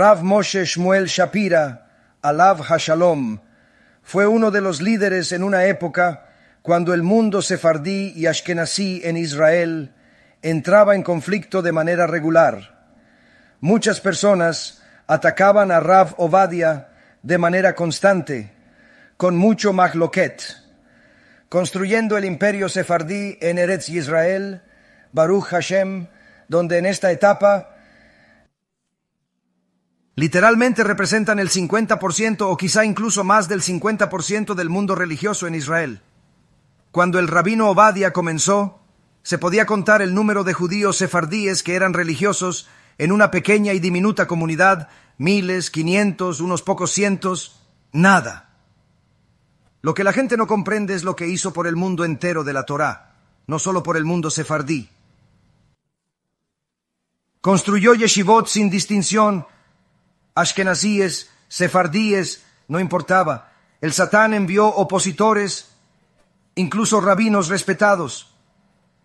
Rav Moshe Shmuel Shapira, Alav Hashalom, fue uno de los líderes en una época cuando el mundo sefardí y ashkenazí en Israel entraba en conflicto de manera regular. Muchas personas atacaban a Rav Ovadia de manera constante, con mucho magloquet. Construyendo el imperio sefardí en Eretz Israel, Baruch Hashem, donde en esta etapa literalmente representan el 50% o quizá incluso más del 50% del mundo religioso en Israel. Cuando el rabino Obadia comenzó, se podía contar el número de judíos sefardíes que eran religiosos en una pequeña y diminuta comunidad, miles, quinientos, unos pocos cientos, nada. Lo que la gente no comprende es lo que hizo por el mundo entero de la Torá, no solo por el mundo sefardí. Construyó yeshivot sin distinción ashkenazíes, sefardíes, no importaba. El Satán envió opositores, incluso rabinos respetados.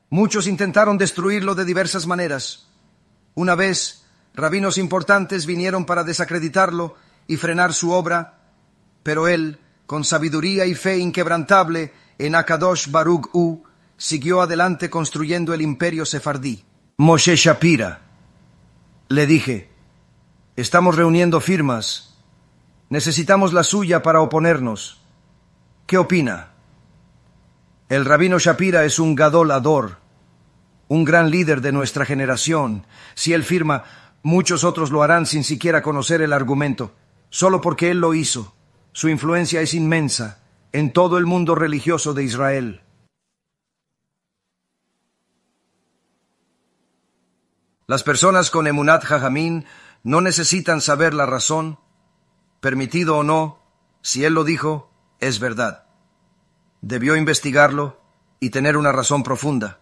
Muchos intentaron destruirlo de diversas maneras. Una vez, rabinos importantes vinieron para desacreditarlo y frenar su obra, pero él, con sabiduría y fe inquebrantable en Akadosh Baruch U, siguió adelante construyendo el imperio sefardí. Moshe Shapira. Le dije, Estamos reuniendo firmas. Necesitamos la suya para oponernos. ¿Qué opina? El rabino Shapira es un gadolador. un gran líder de nuestra generación. Si él firma, muchos otros lo harán sin siquiera conocer el argumento, solo porque él lo hizo. Su influencia es inmensa en todo el mundo religioso de Israel. Las personas con Emunat Jajamín no necesitan saber la razón, permitido o no, si él lo dijo, es verdad. Debió investigarlo y tener una razón profunda.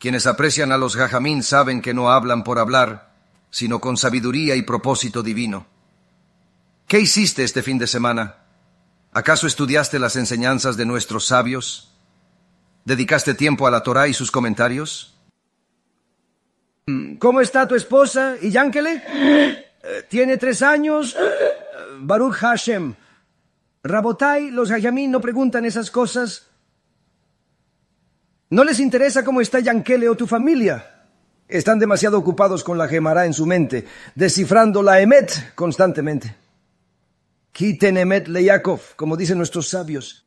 Quienes aprecian a los jajamín saben que no hablan por hablar, sino con sabiduría y propósito divino. ¿Qué hiciste este fin de semana? ¿Acaso estudiaste las enseñanzas de nuestros sabios? ¿Dedicaste tiempo a la Torá y sus comentarios? Mm, ¿Cómo está tu esposa? ¿Y Yankele? Eh, tiene tres años. Eh, Baruch Hashem. Rabotai, los Hayamí no preguntan esas cosas. No les interesa cómo está Yankele o tu familia. Están demasiado ocupados con la Gemara en su mente, descifrando la Emet constantemente. Quiten Emet yakov, como dicen nuestros sabios.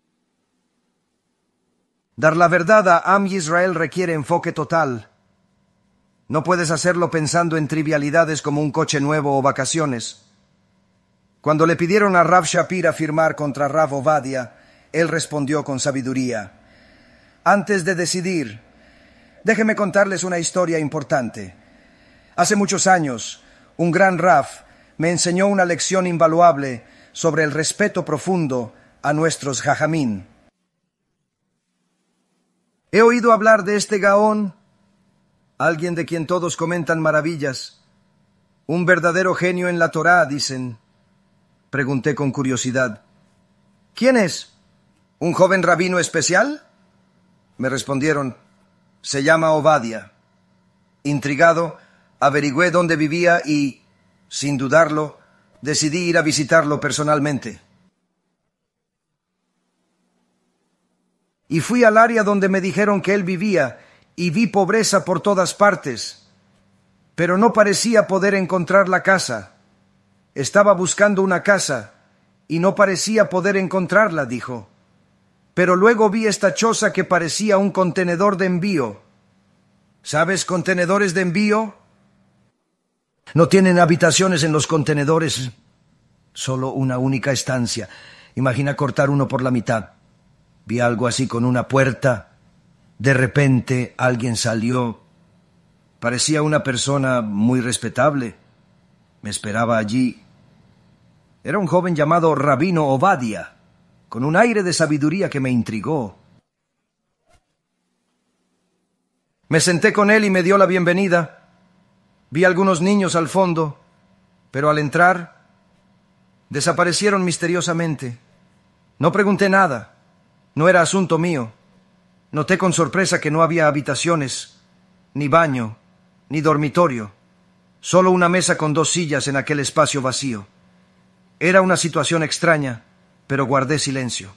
Dar la verdad a Am Israel requiere enfoque total no puedes hacerlo pensando en trivialidades como un coche nuevo o vacaciones. Cuando le pidieron a Rav Shapira firmar contra Rav Ovadia, él respondió con sabiduría. Antes de decidir, déjeme contarles una historia importante. Hace muchos años, un gran Rav me enseñó una lección invaluable sobre el respeto profundo a nuestros jajamín. He oído hablar de este gaón alguien de quien todos comentan maravillas, un verdadero genio en la Torá, dicen. Pregunté con curiosidad. ¿Quién es? ¿Un joven rabino especial? Me respondieron. Se llama Obadia. Intrigado, averigüé dónde vivía y, sin dudarlo, decidí ir a visitarlo personalmente. Y fui al área donde me dijeron que él vivía y vi pobreza por todas partes, pero no parecía poder encontrar la casa. Estaba buscando una casa, y no parecía poder encontrarla, dijo. Pero luego vi esta choza que parecía un contenedor de envío. ¿Sabes contenedores de envío? No tienen habitaciones en los contenedores, solo una única estancia. Imagina cortar uno por la mitad. Vi algo así con una puerta, de repente alguien salió. Parecía una persona muy respetable. Me esperaba allí. Era un joven llamado Rabino Ovadia, con un aire de sabiduría que me intrigó. Me senté con él y me dio la bienvenida. Vi algunos niños al fondo, pero al entrar desaparecieron misteriosamente. No pregunté nada. No era asunto mío. Noté con sorpresa que no había habitaciones, ni baño, ni dormitorio, solo una mesa con dos sillas en aquel espacio vacío. Era una situación extraña, pero guardé silencio.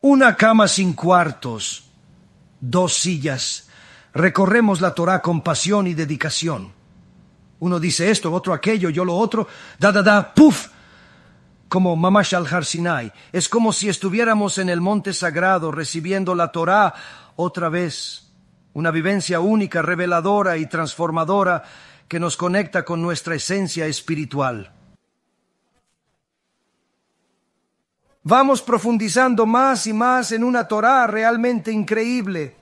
Una cama sin cuartos, dos sillas. Recorremos la Torá con pasión y dedicación. Uno dice esto, otro aquello, yo lo otro, da, da, da, puff, como Mamash al Es como si estuviéramos en el monte sagrado recibiendo la Torá otra vez. Una vivencia única, reveladora y transformadora que nos conecta con nuestra esencia espiritual. Vamos profundizando más y más en una Torá realmente increíble.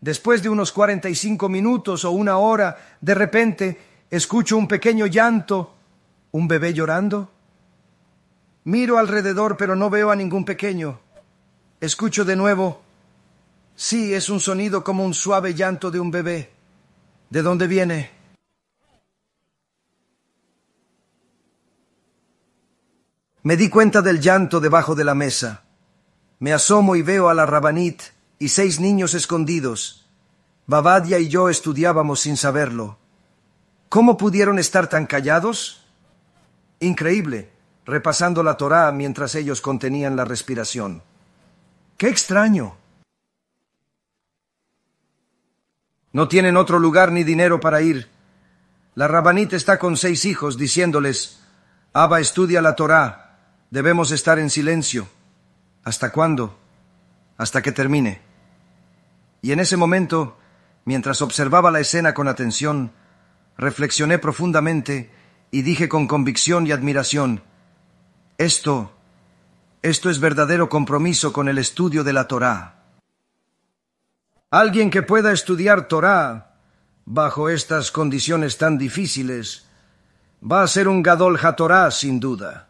Después de unos 45 minutos o una hora, de repente escucho un pequeño llanto. ¿Un bebé llorando? Miro alrededor, pero no veo a ningún pequeño. Escucho de nuevo. Sí, es un sonido como un suave llanto de un bebé. ¿De dónde viene? Me di cuenta del llanto debajo de la mesa. Me asomo y veo a la rabanit y seis niños escondidos. Babadia y yo estudiábamos sin saberlo. ¿Cómo pudieron estar tan callados? Increíble repasando la Torá mientras ellos contenían la respiración. ¡Qué extraño! No tienen otro lugar ni dinero para ir. La rabanita está con seis hijos diciéndoles, Abba estudia la Torá, debemos estar en silencio. ¿Hasta cuándo? Hasta que termine. Y en ese momento, mientras observaba la escena con atención, reflexioné profundamente y dije con convicción y admiración, esto, esto es verdadero compromiso con el estudio de la Torá. Alguien que pueda estudiar Torá bajo estas condiciones tan difíciles va a ser un Gadol Torá sin duda.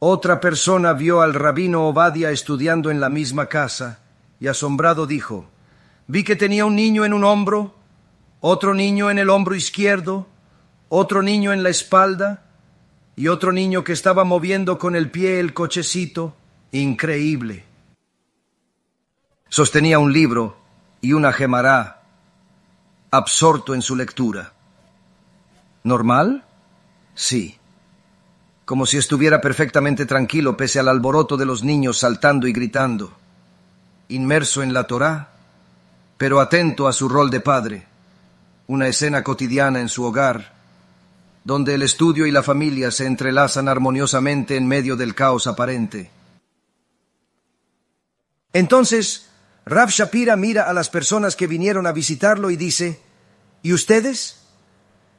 Otra persona vio al rabino Obadia estudiando en la misma casa y asombrado dijo, vi que tenía un niño en un hombro, otro niño en el hombro izquierdo, otro niño en la espalda, y otro niño que estaba moviendo con el pie el cochecito, increíble. Sostenía un libro y una gemará, absorto en su lectura. ¿Normal? Sí. Como si estuviera perfectamente tranquilo pese al alboroto de los niños saltando y gritando. Inmerso en la Torá, pero atento a su rol de padre. Una escena cotidiana en su hogar donde el estudio y la familia se entrelazan armoniosamente en medio del caos aparente. Entonces, Rav Shapira mira a las personas que vinieron a visitarlo y dice, ¿Y ustedes?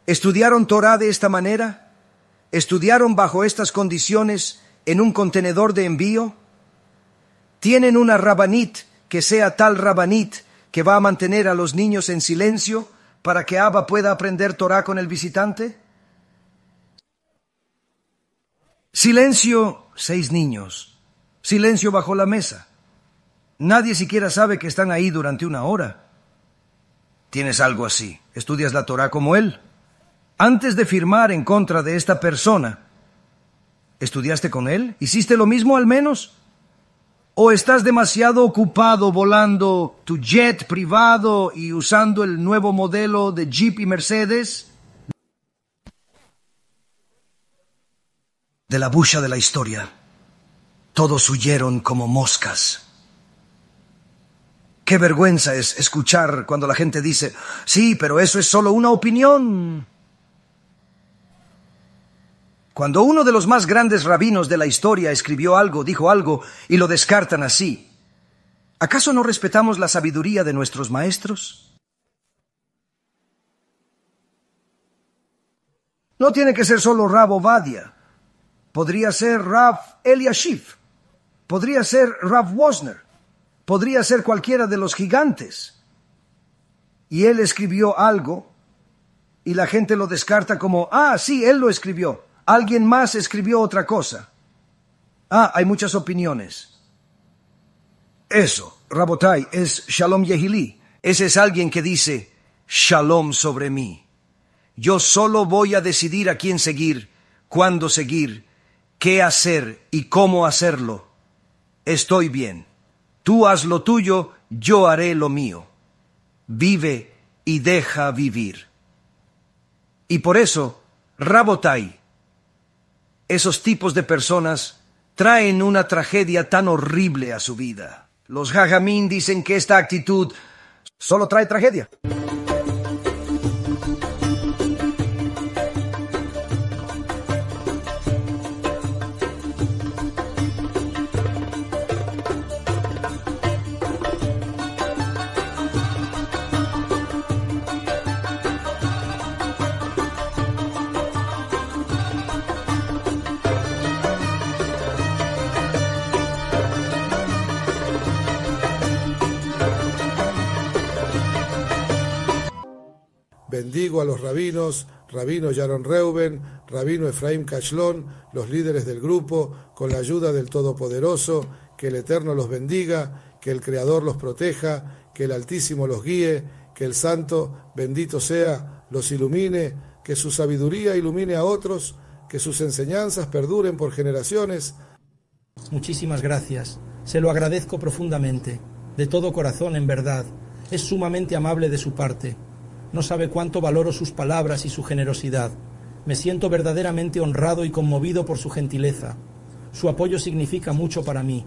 ¿Estudiaron Torah de esta manera? ¿Estudiaron bajo estas condiciones en un contenedor de envío? ¿Tienen una rabanit que sea tal rabanit que va a mantener a los niños en silencio para que Abba pueda aprender Torah con el visitante? Silencio, seis niños. Silencio bajo la mesa. Nadie siquiera sabe que están ahí durante una hora. Tienes algo así. Estudias la Torah como él. Antes de firmar en contra de esta persona, ¿estudiaste con él? ¿Hiciste lo mismo al menos? ¿O estás demasiado ocupado volando tu jet privado y usando el nuevo modelo de Jeep y Mercedes? de la bulla de la historia. Todos huyeron como moscas. Qué vergüenza es escuchar cuando la gente dice, sí, pero eso es solo una opinión. Cuando uno de los más grandes rabinos de la historia escribió algo, dijo algo, y lo descartan así, ¿acaso no respetamos la sabiduría de nuestros maestros? No tiene que ser solo Rabo vadia podría ser Rav Eliashiv, podría ser Rav Wozner, podría ser cualquiera de los gigantes. Y él escribió algo y la gente lo descarta como, ah, sí, él lo escribió, alguien más escribió otra cosa. Ah, hay muchas opiniones. Eso, Rabotai, es Shalom Yehili. Ese es alguien que dice, Shalom sobre mí. Yo solo voy a decidir a quién seguir, cuándo seguir qué hacer y cómo hacerlo. Estoy bien. Tú haz lo tuyo, yo haré lo mío. Vive y deja vivir. Y por eso, Rabotai, esos tipos de personas traen una tragedia tan horrible a su vida. Los jajamín dicen que esta actitud solo trae tragedia. Bendigo a los rabinos, rabino Yaron Reuben, rabino Efraín Cachlón, los líderes del grupo, con la ayuda del Todopoderoso, que el Eterno los bendiga, que el Creador los proteja, que el Altísimo los guíe, que el Santo, bendito sea, los ilumine, que su sabiduría ilumine a otros, que sus enseñanzas perduren por generaciones. Muchísimas gracias, se lo agradezco profundamente, de todo corazón en verdad, es sumamente amable de su parte. No sabe cuánto valoro sus palabras y su generosidad. Me siento verdaderamente honrado y conmovido por su gentileza. Su apoyo significa mucho para mí.